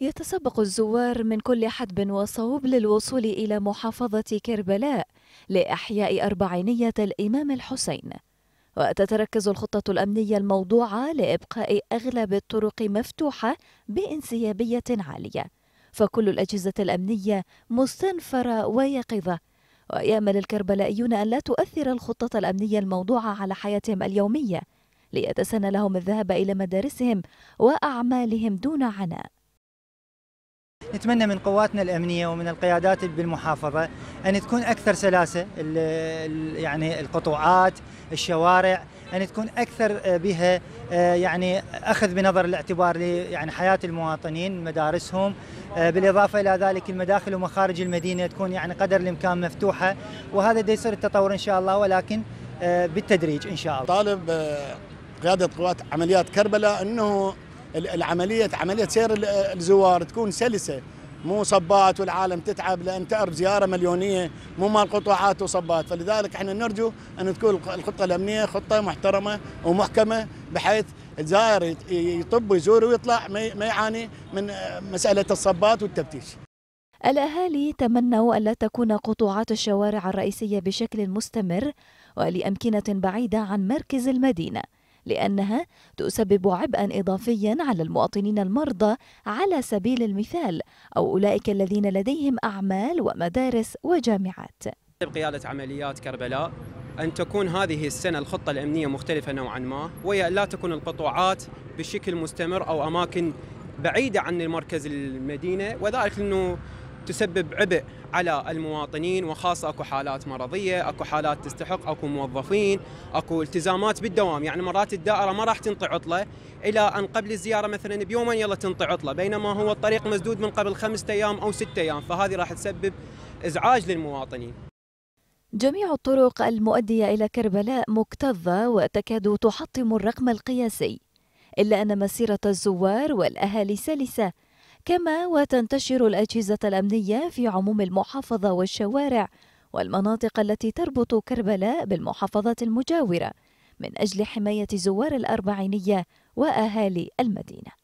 يتسابق الزوار من كل حدب وصوب للوصول إلى محافظة كربلاء لإحياء أربعينية الإمام الحسين وتتركز الخطة الأمنية الموضوعة لإبقاء أغلب الطرق مفتوحة بإنسيابية عالية فكل الأجهزة الأمنية مستنفرة ويقظة ويأمل الكربلائيون أن لا تؤثر الخطة الأمنية الموضوعة على حياتهم اليومية ليتسنى لهم الذهاب إلى مدارسهم وأعمالهم دون عناء نتمنى من قواتنا الامنيه ومن القيادات بالمحافظه ان تكون اكثر سلاسه يعني القطوعات الشوارع ان تكون اكثر آه، بها آه، يعني اخذ بنظر الاعتبار يعني حياه المواطنين مدارسهم آه، بالاضافه الى ذلك المداخل ومخارج المدينه تكون يعني قدر الامكان مفتوحه وهذا دا يصير التطور ان شاء الله ولكن بالتدريج ان شاء الله. طالب قياده قوات عمليات كربلاء انه العمليه عمليه سير الزوار تكون سلسه مو صبات والعالم تتعب لان تعرف زياره مليونيه مو مال قطاعات وصبات فلذلك احنا نرجو ان تكون الخطه الامنيه خطه محترمه ومحكمه بحيث الزائر يطب ويزور ويطلع ما يعاني من مساله الصبات والتفتيش. الأهالي تمنوا ألا تكون قطوعات الشوارع الرئيسية بشكل مستمر ولأمكنة بعيدة عن مركز المدينة لأنها تسبب عبئا إضافيا على المواطنين المرضى على سبيل المثال أو أولئك الذين لديهم أعمال ومدارس وجامعات قيادة عمليات كربلاء أن تكون هذه السنة الخطة الأمنية مختلفة نوعا ما وهي لا تكون القطوعات بشكل مستمر أو أماكن بعيدة عن مركز المدينة وذلك لأنه تسبب عبء على المواطنين وخاصه اكو حالات مرضيه، اكو حالات تستحق، اكو موظفين، اكو التزامات بالدوام، يعني مرات الدائره ما راح تنطي عطله الى ان قبل الزياره مثلا بيومين يلا تنطي عطله، بينما هو الطريق مسدود من قبل خمسة ايام او ستة ايام، فهذه راح تسبب ازعاج للمواطنين. جميع الطرق المؤدية إلى كربلاء مكتظة وتكاد تحطم الرقم القياسي إلا أن مسيرة الزوار والأهالي سلسة كما وتنتشر الأجهزة الأمنية في عموم المحافظة والشوارع والمناطق التي تربط كربلاء بالمحافظات المجاورة من أجل حماية زوار الأربعينية وأهالي المدينة